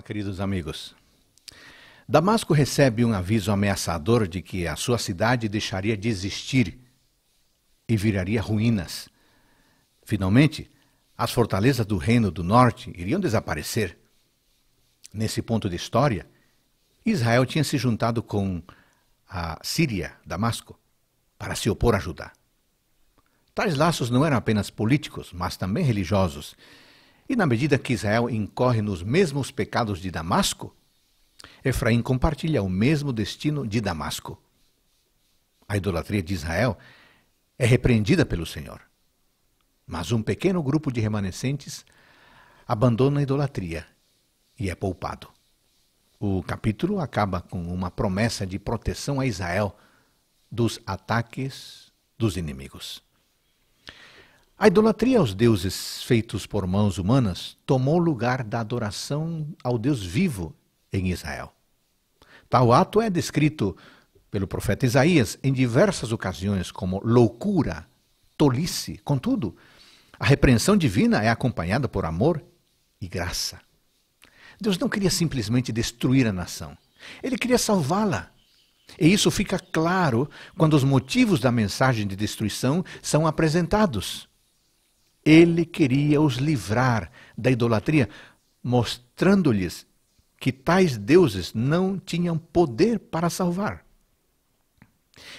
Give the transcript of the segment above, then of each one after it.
Olá, queridos amigos. Damasco recebe um aviso ameaçador de que a sua cidade deixaria de existir e viraria ruínas. Finalmente, as fortalezas do Reino do Norte iriam desaparecer. Nesse ponto de história, Israel tinha se juntado com a Síria, Damasco, para se opor a Judá. Tais laços não eram apenas políticos, mas também religiosos e na medida que Israel incorre nos mesmos pecados de Damasco, Efraim compartilha o mesmo destino de Damasco. A idolatria de Israel é repreendida pelo Senhor. Mas um pequeno grupo de remanescentes abandona a idolatria e é poupado. O capítulo acaba com uma promessa de proteção a Israel dos ataques dos inimigos. A idolatria aos deuses feitos por mãos humanas tomou lugar da adoração ao Deus vivo em Israel. Tal ato é descrito pelo profeta Isaías em diversas ocasiões como loucura, tolice. Contudo, a repreensão divina é acompanhada por amor e graça. Deus não queria simplesmente destruir a nação, ele queria salvá-la. E isso fica claro quando os motivos da mensagem de destruição são apresentados. Ele queria os livrar da idolatria, mostrando-lhes que tais deuses não tinham poder para salvar.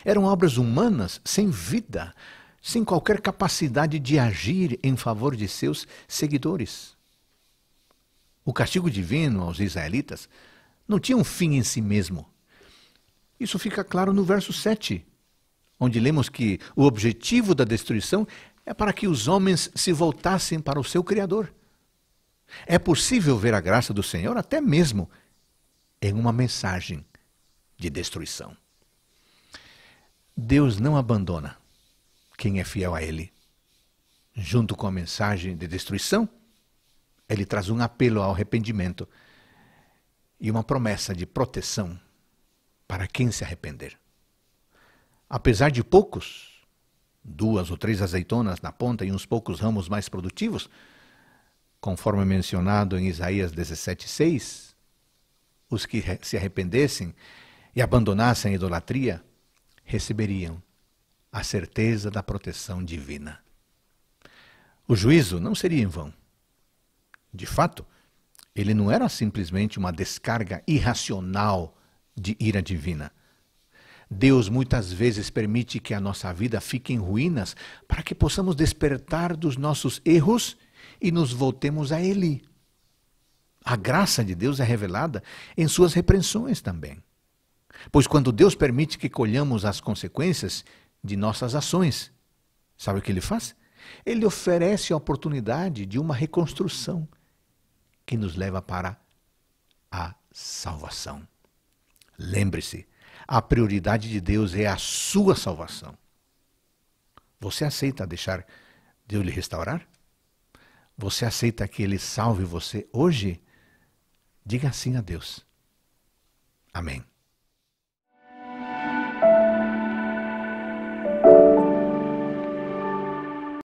Eram obras humanas sem vida, sem qualquer capacidade de agir em favor de seus seguidores. O castigo divino aos israelitas não tinha um fim em si mesmo. Isso fica claro no verso 7, onde lemos que o objetivo da destruição é para que os homens se voltassem para o seu Criador. É possível ver a graça do Senhor até mesmo em uma mensagem de destruição. Deus não abandona quem é fiel a Ele. Junto com a mensagem de destruição, ele traz um apelo ao arrependimento e uma promessa de proteção para quem se arrepender. Apesar de poucos, duas ou três azeitonas na ponta e uns poucos ramos mais produtivos, conforme mencionado em Isaías 17,6, os que se arrependessem e abandonassem a idolatria receberiam a certeza da proteção divina. O juízo não seria em vão. De fato, ele não era simplesmente uma descarga irracional de ira divina Deus muitas vezes permite que a nossa vida fique em ruínas para que possamos despertar dos nossos erros e nos voltemos a Ele. A graça de Deus é revelada em suas repreensões também. Pois quando Deus permite que colhamos as consequências de nossas ações, sabe o que Ele faz? Ele oferece a oportunidade de uma reconstrução que nos leva para a salvação. Lembre-se, a prioridade de Deus é a sua salvação. Você aceita deixar Deus lhe restaurar? Você aceita que Ele salve você hoje? Diga assim a Deus. Amém.